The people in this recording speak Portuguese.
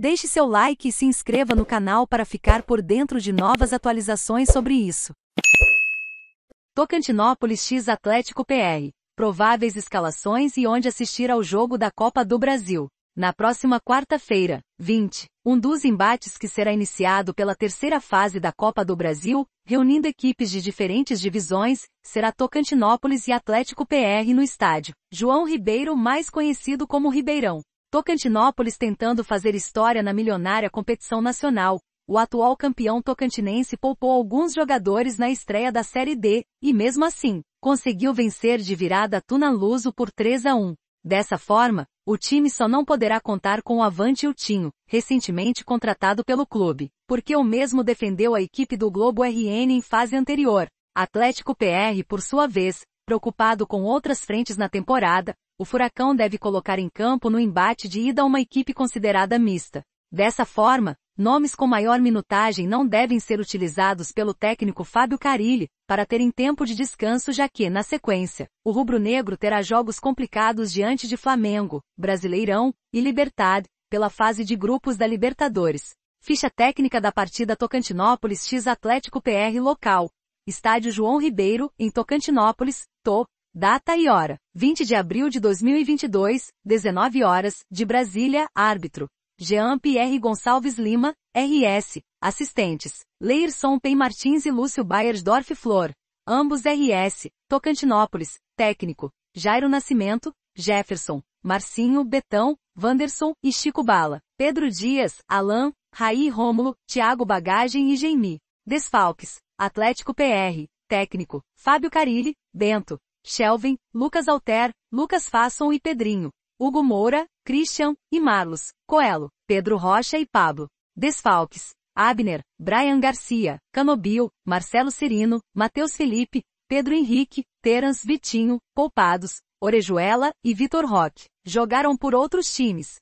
Deixe seu like e se inscreva no canal para ficar por dentro de novas atualizações sobre isso. Tocantinópolis X Atlético PR. Prováveis escalações e onde assistir ao jogo da Copa do Brasil. Na próxima quarta-feira, 20, um dos embates que será iniciado pela terceira fase da Copa do Brasil, reunindo equipes de diferentes divisões, será Tocantinópolis e Atlético PR no estádio. João Ribeiro, mais conhecido como Ribeirão. Tocantinópolis tentando fazer história na milionária competição nacional, o atual campeão tocantinense poupou alguns jogadores na estreia da Série D, e mesmo assim, conseguiu vencer de virada Tuna Luso por 3 a 1. Dessa forma, o time só não poderá contar com o Avante Tinho, recentemente contratado pelo clube, porque o mesmo defendeu a equipe do Globo RN em fase anterior. Atlético PR, por sua vez, Preocupado com outras frentes na temporada, o Furacão deve colocar em campo no embate de ida uma equipe considerada mista. Dessa forma, nomes com maior minutagem não devem ser utilizados pelo técnico Fábio Carilli, para terem tempo de descanso já que, na sequência, o rubro-negro terá jogos complicados diante de Flamengo, Brasileirão e Libertad, pela fase de grupos da Libertadores. Ficha técnica da partida Tocantinópolis X Atlético PR local, Estádio João Ribeiro, em Tocantinópolis, Tô, data e hora, 20 de abril de 2022, 19 horas, de Brasília, árbitro. Jean Pierre Gonçalves Lima, RS, assistentes, Leirson Pen Martins e Lúcio Bayersdorf Flor, ambos RS, Tocantinópolis, técnico, Jairo Nascimento, Jefferson, Marcinho Betão, Vanderson e Chico Bala, Pedro Dias, Alain, Raí Rômulo, Tiago Bagagem e Geimi. Desfalques, Atlético PR, técnico, Fábio Carilli, Bento, Shelvin, Lucas Alter, Lucas Fasson e Pedrinho, Hugo Moura, Christian e Marlos, Coelho, Pedro Rocha e Pablo. Desfalques, Abner, Brian Garcia, Canobil, Marcelo Cirino, Matheus Felipe, Pedro Henrique, Terans Vitinho, Poupados, Orejuela e Vitor Roque. Jogaram por outros times,